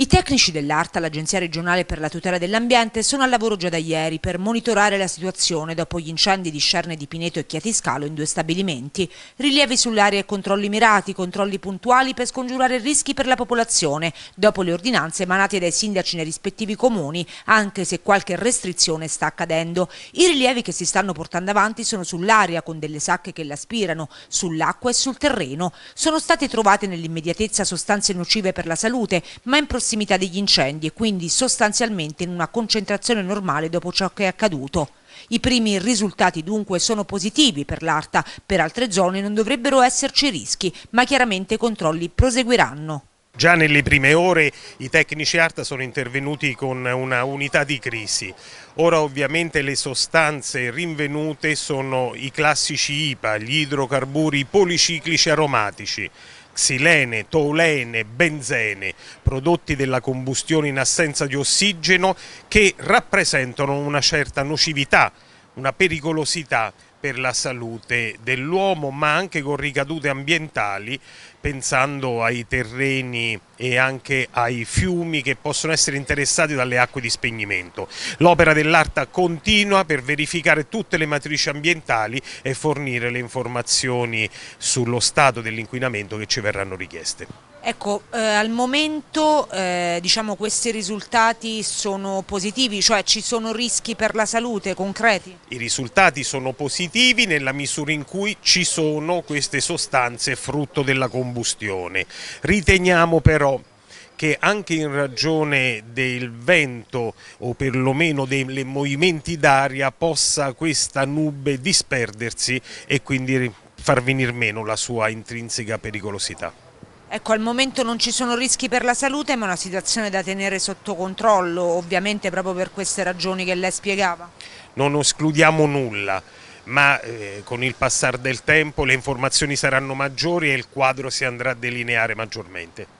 I tecnici dell'ARTA, l'Agenzia regionale per la tutela dell'ambiente, sono al lavoro già da ieri per monitorare la situazione dopo gli incendi di Scerne di Pineto e Chiatiscalo in due stabilimenti, rilievi sull'area e controlli mirati, controlli puntuali per scongiurare rischi per la popolazione, dopo le ordinanze emanate dai sindaci nei rispettivi comuni, anche se qualche restrizione sta accadendo. I rilievi che si stanno portando avanti sono sull'aria con delle sacche che l'aspirano, sull'acqua e sul terreno. Sono state trovate nell'immediatezza sostanze nocive per la salute, ma in prossimità prossimità degli incendi e quindi sostanzialmente in una concentrazione normale dopo ciò che è accaduto. I primi risultati dunque sono positivi per l'Arta, per altre zone non dovrebbero esserci rischi, ma chiaramente i controlli proseguiranno. Già nelle prime ore i tecnici ARTA sono intervenuti con una unità di crisi. Ora ovviamente le sostanze rinvenute sono i classici IPA, gli idrocarburi policiclici aromatici xilene, toulene, benzene, prodotti della combustione in assenza di ossigeno che rappresentano una certa nocività, una pericolosità per la salute dell'uomo, ma anche con ricadute ambientali, pensando ai terreni e anche ai fiumi che possono essere interessati dalle acque di spegnimento. L'opera dell'ARTA continua per verificare tutte le matrici ambientali e fornire le informazioni sullo stato dell'inquinamento che ci verranno richieste. Ecco, eh, al momento eh, diciamo questi risultati sono positivi, cioè ci sono rischi per la salute concreti? I risultati sono positivi nella misura in cui ci sono queste sostanze frutto della combustione. Riteniamo però che anche in ragione del vento o perlomeno dei movimenti d'aria possa questa nube disperdersi e quindi far venire meno la sua intrinseca pericolosità. Ecco, al momento non ci sono rischi per la salute, ma è una situazione da tenere sotto controllo, ovviamente proprio per queste ragioni che lei spiegava. Non escludiamo nulla, ma eh, con il passare del tempo le informazioni saranno maggiori e il quadro si andrà a delineare maggiormente.